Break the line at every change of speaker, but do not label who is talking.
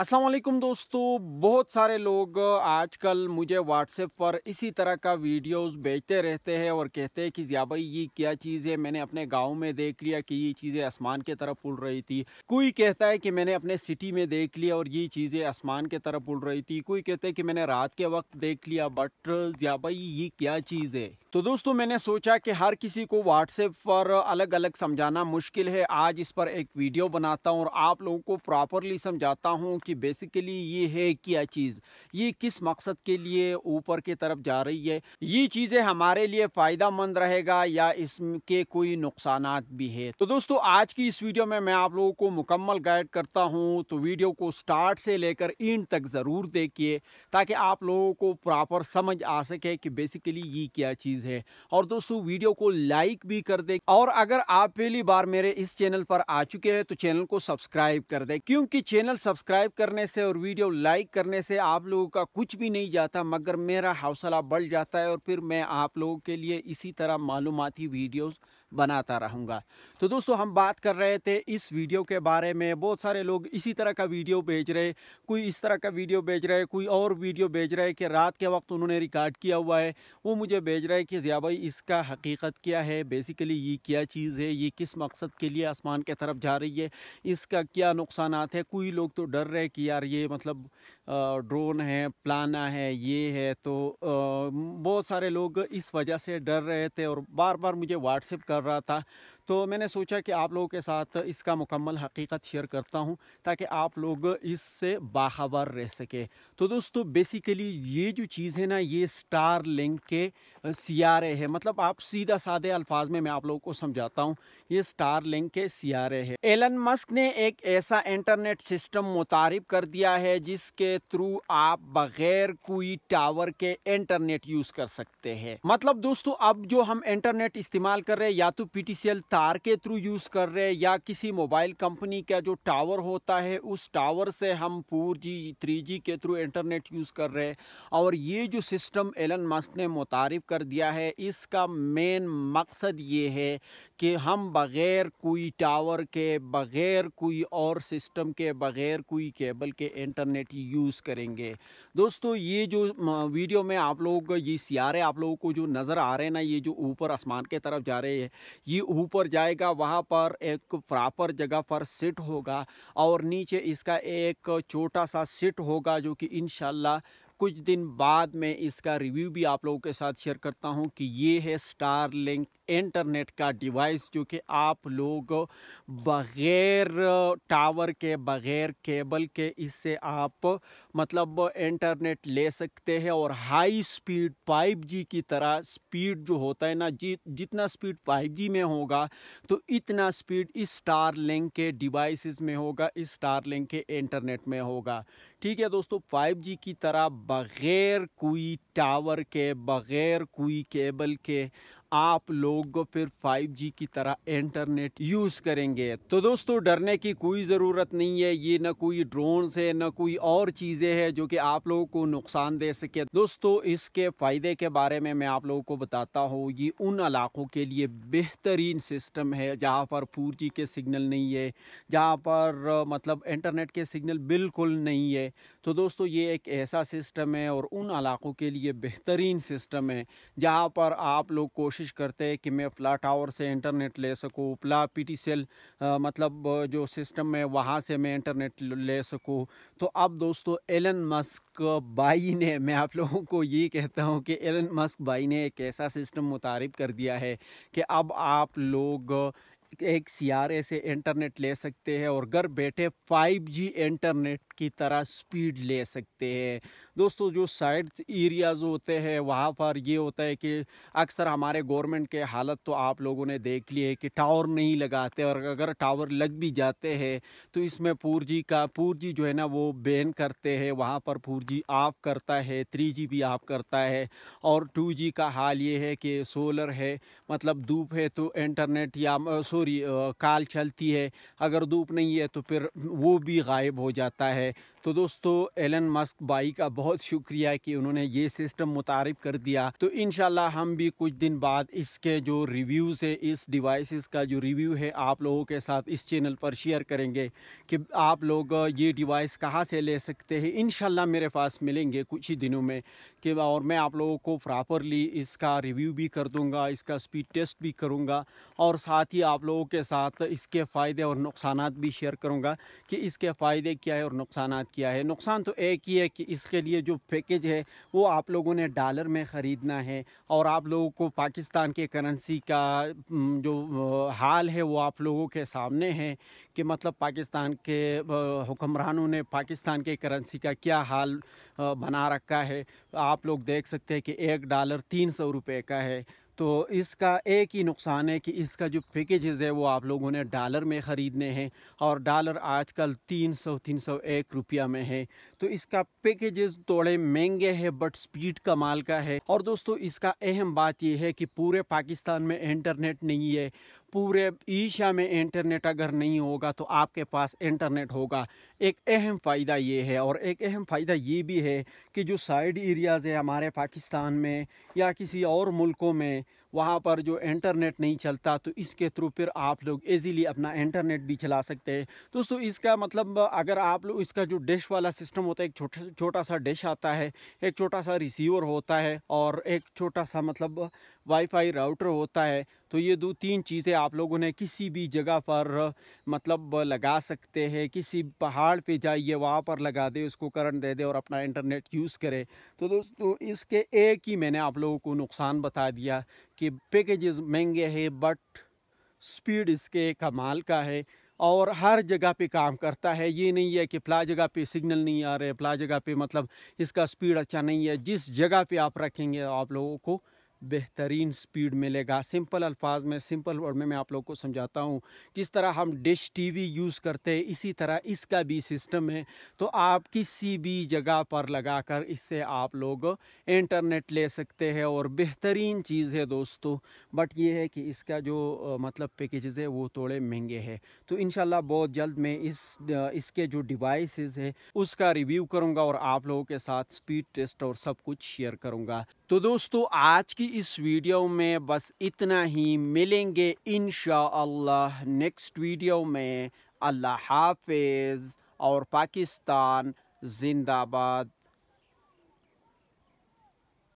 असलम दोस्तों बहुत सारे लोग आजकल मुझे व्हाट्सएप पर इसी तरह का वीडियोस भेजते रहते हैं और कहते हैं कि ज़िया भाई ये क्या चीज़ है मैंने अपने गांव में देख लिया कि ये चीज़ें आसमान के तरफ उड़ रही थी कोई कहता है कि मैंने अपने सिटी में देख लिया और ये चीज़ें आसमान के तरफ उड़ रही थी कोई कहते हैं कि मैंने रात के वक्त देख लिया बट ज़िया भाई ये क्या चीज़ है तो दोस्तों मैंने सोचा कि हर किसी को व्हाट्सएप पर अलग अलग समझाना मुश्किल है आज इस पर एक वीडियो बनाता हूँ और आप लोगों को प्रॉपरली समझाता हूँ कि बेसिकली ये है क्या चीज़ ये किस मकसद के लिए ऊपर की तरफ जा रही है ये चीज़ें हमारे लिए फ़ायदा मंद रहेगा या इसके कोई नुकसान भी है तो दोस्तों आज की इस वीडियो में मैं आप लोगों को मुकम्मल गाइड करता हूँ तो वीडियो को स्टार्ट से लेकर इंड तक ज़रूर देखिए ताकि आप लोगों को प्रॉपर समझ आ सके कि बेसिकली ये क्या चीज़ है और दोस्तों वीडियो को लाइक भी कर दे और अगर आप पहली बार मेरे इस चैनल पर आ चुके हैं तो चैनल को सब्सक्राइब कर दे क्योंकि चैनल सब्सक्राइब सब्सक्राइब करने से और वीडियो लाइक करने से आप लोगों का कुछ भी नहीं जाता मगर मेरा हौसला बढ़ जाता है और फिर मैं आप लोगों के लिए इसी तरह मालूमती वीडियोज़ बनाता रहूँगा तो दोस्तों हम बात कर रहे थे इस वीडियो के बारे में बहुत सारे लोग इसी तरह का वीडियो भेज रहे कोई इस तरह का वीडियो भेज रहे कोई और वीडियो भेज रहे कि रात के वक्त उन्होंने रिकॉर्ड किया हुआ है वो मुझे भेज रहे कि ज़िया भाई इसका हकीकत क्या है बेसिकली ये क्या चीज़ है ये किस मकसद के लिए आसमान के तरफ जा रही है इसका क्या नुकसान है कोई लोग तो डर रहे कि यार ये मतलब ड्रोन है प्लाना है ये है तो बहुत सारे लोग इस वजह से डर रहे थे और बार बार मुझे व्हाट्सएप कर रहा था तो मैंने सोचा कि आप लोगों के साथ इसका मुकम्मल हकीकत शेयर करता हूँ ताकि आप लोग इससे बाखबर रह सके तो दोस्तों बेसिकली ये जो चीज़ है ना ये स्टार लिंक के सियारे है मतलब आप सीधा साधे अल्फाज में मैं आप लोगों को समझाता हूँ ये स्टार लिंक के सियारे है एलन मस्क ने एक ऐसा इंटरनेट सिस्टम मुतारब कर दिया है जिसके थ्रू आप बगैर कोई टावर के इंटरनेट यूज कर सकते हैं मतलब दोस्तों अब जो हम इंटरनेट इस्तेमाल कर रहे हैं या तो पीटीसीएल तार के थ्रू यूज कर रहे हैं या किसी मोबाइल कंपनी का जो टावर होता है उस टावर से हम फोर जी थ्री जी के थ्रू इंटरनेट यूज कर रहे हैं और ये जो सिस्टम एलन मस्क ने मुतारफ कर दिया है इसका मेन मकसद ये है कि हम बगैर कोई टावर के बगैर कोई और सिस्टम के बगैर कोई केबल के इंटरनेट यूज यूज़ करेंगे दोस्तों ये जो वीडियो में आप लोग ये सियारे आप लोगों को जो नज़र आ रहे हैं ना ये जो ऊपर आसमान के तरफ जा रहे हैं ये ऊपर जाएगा वहाँ पर एक प्रॉपर जगह पर सेट होगा और नीचे इसका एक छोटा सा सेट होगा जो कि इन कुछ दिन बाद में इसका रिव्यू भी आप लोगों के साथ शेयर करता हूँ कि ये है स्टार लिंक इंटरनेट का डिवाइस जो कि आप लोग बग़ैर टावर के बग़ैर केबल के इससे आप मतलब इंटरनेट ले सकते हैं और हाई स्पीड 5G की तरह स्पीड जो होता है ना जी जितना स्पीड 5G में होगा तो इतना स्पीड इस स्टार लिंक के डिवाइस में होगा इस स्टार लिंक के इंटरनेट में होगा ठीक है दोस्तों 5G की तरह बग़ैर कोई टावर के बग़ैर कोई केबल के आप लोग फिर 5G की तरह इंटरनेट यूज़ करेंगे तो दोस्तों डरने की कोई ज़रूरत नहीं है ये ना कोई ड्रोन है ना कोई और चीज़ें हैं जो कि आप लोगों को नुकसान दे सके दोस्तों इसके फ़ायदे के बारे में मैं आप लोगों को बताता हूँ ये उन इलाक़ों के लिए बेहतरीन सिस्टम है जहाँ पर फोर के सिग्नल नहीं है जहाँ पर मतलब इंटरनेट के सिग्नल बिल्कुल नहीं है तो दोस्तों ये एक ऐसा सिस्टम है और उन इलाक़ों के लिए बेहतरीन सिस्टम है जहाँ पर आप लोग कोशिश कोशिश करते हैं कि मैं फ्ला टावर से इंटरनेट ले सकूँ फ्ला पी सेल मतलब जो सिस्टम है वहाँ से मैं इंटरनेट ले सकूँ तो अब दोस्तों एलन मस्क बाई ने मैं आप लोगों को ये कहता हूँ कि एलन मस्क बाई ने एक ऐसा सिस्टम मुतारब कर दिया है कि अब आप लोग एक सियारे से इंटरनेट ले सकते हैं और घर बैठे 5G इंटरनेट की तरह स्पीड ले सकते हैं दोस्तों जो साइड एरियाज़ होते हैं वहाँ पर ये होता है कि अक्सर हमारे गवर्नमेंट के हालत तो आप लोगों ने देख ली है कि टावर नहीं लगाते और अगर टावर लग भी जाते हैं तो इसमें फोर का फोर जो है ना वो बैन करते हैं वहाँ पर फोर ऑफ करता है थ्री जी भी ऑफ करता है और टू जी का हाल ये है कि सोलर है मतलब धूप है तो इंटरनेट या सोलर कमज़ोरी काल चलती है अगर धूप नहीं है तो फिर वो भी गायब हो जाता है तो दोस्तों एलन मस्क भाई का बहुत शुक्रिया कि उन्होंने ये सिस्टम मुतारफ़ कर दिया तो इन हम भी कुछ दिन बाद इसके जो रिव्यूज़ है इस डिवाइसेस का जो रिव्यू है आप लोगों के साथ इस चैनल पर शेयर करेंगे कि आप लोग ये डिवाइस कहाँ से ले सकते हैं इन मेरे पास मिलेंगे कुछ ही दिनों में कि और मैं आप लोगों को प्रॉपरली इसका रिव्यू भी कर दूँगा इसका स्पीड टेस्ट भी करूँगा और साथ ही आप लोगों के साथ इसके फ़ायदे और नुकसान भी शेयर करूँगा कि इसके फ़ायदे क्या है और नुकसान क्या है नुकसान तो एक ही है कि इसके लिए जो पैकेज है वो आप लोगों ने डॉलर में ख़रीदना है और आप लोगों को पाकिस्तान के करेंसी का जो हाल है वो आप लोगों के सामने है कि मतलब पाकिस्तान के हुक्मरानों ने पाकिस्तान के करेंसी का क्या हाल बना रखा है आप लोग देख सकते हैं कि एक डॉलर तीन सौ रुपये का है तो इसका एक ही नुकसान है कि इसका जो पैकेजेज़ है वो आप लोगों ने डॉलर में ख़रीदने हैं और डॉलर आजकल तीन सौ तीन सौ एक रुपया में है तो इसका पैकेजेस थोड़े महंगे हैं बट स्पीड कमाल का है और दोस्तों इसका अहम बात यह है कि पूरे पाकिस्तान में इंटरनेट नहीं है पूरे ईशा में इंटरनेट अगर नहीं होगा तो आपके पास इंटरनेट होगा एक अहम फ़ायदा ये है और एक अहम फ़ायदा ये भी है कि जो साइड एरियाज़ है हमारे पाकिस्तान में या किसी और मुल्कों में वहाँ पर जो इंटरनेट नहीं चलता तो इसके थ्रू फिर आप लोग ईज़िली अपना इंटरनेट भी चला सकते हैं दोस्तों इसका मतलब अगर आप लोग इसका जो डिश वाला सिस्टम होता है एक छोटा छोटा सा डिश आता है एक छोटा सा रिसीवर होता है और एक छोटा सा मतलब वाईफाई राउटर होता है तो ये दो तीन चीज़ें आप लोगों ने किसी भी जगह पर मतलब लगा सकते हैं किसी पहाड़ पे जाइए वहाँ पर लगा दे उसको करंट दे दे और अपना इंटरनेट यूज़ करे तो दोस्तों इसके एक ही मैंने आप लोगों को नुकसान बता दिया कि पैकेजेस महंगे हैं बट स्पीड इसके कमाल का है और हर जगह पे काम करता है ये नहीं है कि फ्ला जगह पे सिग्नल नहीं आ रहे फ्ला जगह पे मतलब इसका स्पीड अच्छा नहीं है जिस जगह पे आप रखेंगे आप लोगों को बेहतरीन स्पीड मिलेगा सिंपल अल्फाज में सिंपल वर्ड में मैं आप लोग को समझाता हूँ किस तरह हम डिश टीवी यूज़ करते हैं इसी तरह इसका भी सिस्टम है तो आप किसी भी जगह पर लगाकर इससे आप लोग इंटरनेट ले सकते हैं और बेहतरीन चीज़ है दोस्तों बट ये है कि इसका जो मतलब पैकेज है वो थोड़े महंगे है तो इन बहुत जल्द मैं इस इसके जो डिवाइसेस है उसका रिव्यू करूँगा और आप लोगों के साथ स्पीड टेस्ट और सब कुछ शेयर करूँगा तो दोस्तों आज की इस वीडियो में बस इतना ही मिलेंगे इन नेक्स्ट वीडियो में अल्लाह हाफिज़ और पाकिस्तान जिंदाबाद